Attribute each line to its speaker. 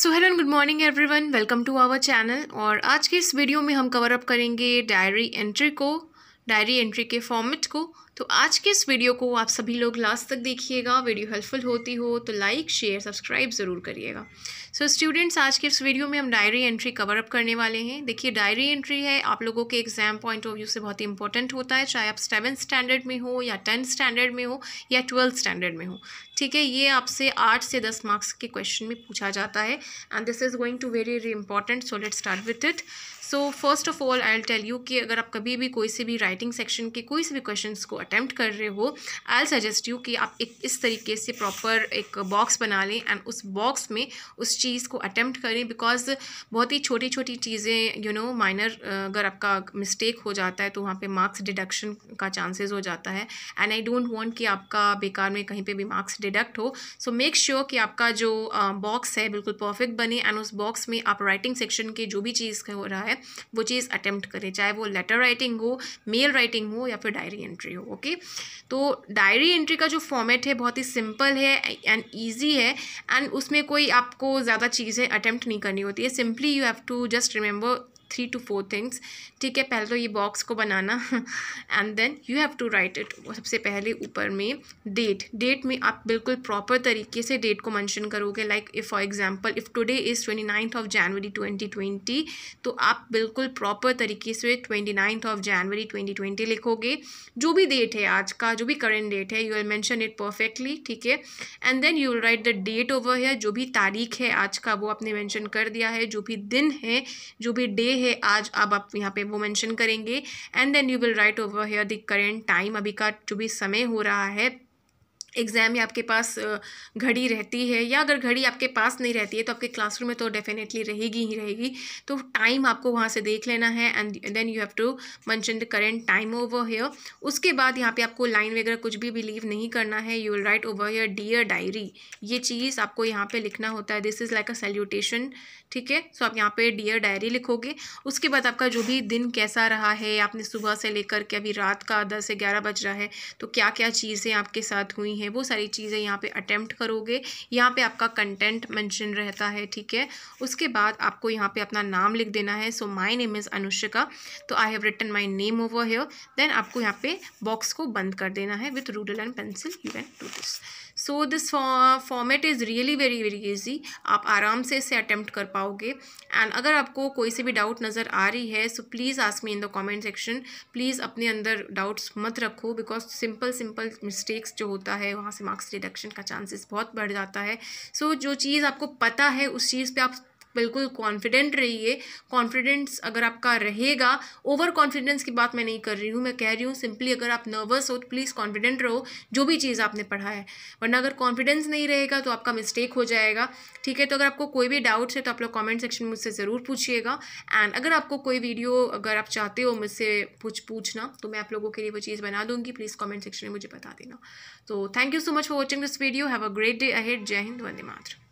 Speaker 1: so hello good morning everyone welcome to our channel और आज के इस वीडियो में हम कवर अप करेंगे डायरी एंट्री को डायरी एंट्री के फॉर्मेट को तो आज के इस वीडियो को आप सभी लोग लास्ट तक देखिएगा वीडियो हेल्पफुल होती हो तो लाइक शेयर सब्सक्राइब ज़रूर करिएगा सो so, स्टूडेंट्स आज के इस वीडियो में हम डायरी एंट्री कवर अप करने वाले हैं देखिए डायरी एंट्री है आप लोगों के एग्जाम पॉइंट ऑफ व्यू से बहुत ही इंपॉर्टेंट होता है चाहे आप सेवन्थ स्टैंडर्ड में हो या टेंथ स्टैंडर्ड में हो या ट्वेल्थ स्टैंडर्ड में हो ठीक है ये आपसे आठ से दस मार्क्स के क्वेश्चन में पूछा जाता है and this is going to very very important so let start with it so first of all I tell you कि अगर आप कभी भी कोई से भी राइटिंग सेक्शन के कोई से भी क्वेश्चन को अटैम्प्ट कर रहे हो आई सजेस्ट यू कि आप एक इस तरीके से प्रॉपर एक बॉक्स बना लें एंड उस बॉक्स में उस चीज़ को अटैम्प्ट करें बिकॉज बहुत ही छोटी छोटी चीज़ें यू नो माइनर अगर आपका मिस्टेक हो जाता है तो वहाँ पे मार्क्स डिडक्शन का चांसेस हो जाता है एंड आई डोंट वांट कि आपका बेकार में कहीं पे भी मार्क्स डिडक्ट हो सो मेक श्योर कि आपका जो बॉक्स uh, है बिल्कुल परफेक्ट बने एंड उस बॉक्स में आप राइटिंग सेक्शन के जो भी चीज़ हो रहा है वो चीज़ अटैम्प्ट करें चाहे वो लेटर राइटिंग हो मेल राइटिंग हो या फिर डायरी एंट्री हो ओके तो डायरी एंट्री का जो फॉर्मेट है बहुत ही सिंपल है एंड ईजी है एंड उसमें कोई आपको ज़्यादा चीज़ें अटैम्प्ट नहीं करनी होती है simply you have to just remember three two four things ठीक है पहले तो ये बॉक्स को बनाना and then you have to write it सबसे पहले ऊपर में डेट डेट में आप बिल्कुल प्रॉपर तरीके से डेट को मैंशन करोगे like if for example if today is twenty ninth of January twenty twenty तो आप बिल्कुल प्रॉपर तरीके से twenty ninth of January twenty twenty लिखोगे जो भी डेट है आज का जो भी करेंट डेट है you will mention it perfectly ठीक है and then you will write the date over है जो भी तारीख है आज का वो आपने मैंशन कर दिया है जो भी दिन है जो भी डे है आज अब आप यहाँ पे वो मेंशन करेंगे and then you will write over here the current time अभी का जो भी समय हो रहा है एग्ज़ाम या आपके पास घड़ी रहती है या अगर घड़ी आपके पास नहीं रहती है तो आपके क्लासरूम में तो डेफिनेटली रहेगी ही रहेगी तो टाइम आपको वहाँ से देख लेना है and then you have to mention the current time over here उसके बाद यहाँ पे आपको लाइन वगैरह कुछ भी बिलीव नहीं करना है you will write over here dear diary ये चीज़ आपको यहाँ पर लिखना होता है this is like a salutation ठीक है सो आप यहाँ पर डियर डायरी लिखोगे उसके बाद आपका जो भी दिन कैसा रहा है आपने सुबह से लेकर के अभी रात का दस से ग्यारह बज रहा है तो क्या क्या चीज़ें आपके साथ हुई है वो सारी चीज़ें यहाँ पे अटैम्प्ट करोगे यहाँ पे आपका कंटेंट मेंशन रहता है ठीक है उसके बाद आपको यहाँ पे अपना नाम लिख देना है so my name is Anushka तो I have written my name over here then आपको यहाँ पे बॉक्स को बंद कर देना है विथ रूडल and pencil you can do this so this format is really very very easy आप आराम से इसे अटैम्प्ट कर पाओगे एंड अगर आपको कोई से भी डाउट नज़र आ रही है so please ask me in the comment section please अपने अंदर डाउट्स मत रखो बिकॉज सिंपल सिंपल मिस्टेक्स जो होता है है वहाँ से मार्क्स रिडक्शन का चांसेस बहुत बढ़ जाता है सो so, जो चीज़ आपको पता है उस चीज़ पर आप बिल्कुल कॉन्फिडेंट रहिए कॉन्फिडेंस अगर आपका रहेगा ओवर कॉन्फिडेंस की बात मैं नहीं कर रही हूँ मैं कह रही हूँ सिंपली अगर आप नर्वस हो तो प्लीज़ कॉन्फिडेंट रहो जो भी चीज़ आपने पढ़ा है वरना अगर कॉन्फिडेंस नहीं रहेगा तो आपका मिस्टेक हो जाएगा ठीक है तो अगर आपको कोई भी डाउट्स है तो आप लोग कॉमेंट सेक्शन में मुझसे ज़रूर पूछिएगा एंड अगर आपको कोई वीडियो अगर आप चाहते हो मुझसे कुछ पूछना तो मैं आप लोगों के लिए वो चीज़ बना दूँगी प्लीज़ कॉमेंट सेक्शन में मुझे बता देना तो thank you so much for watching this video have a great day ahead Jai Hind वंदे मातृ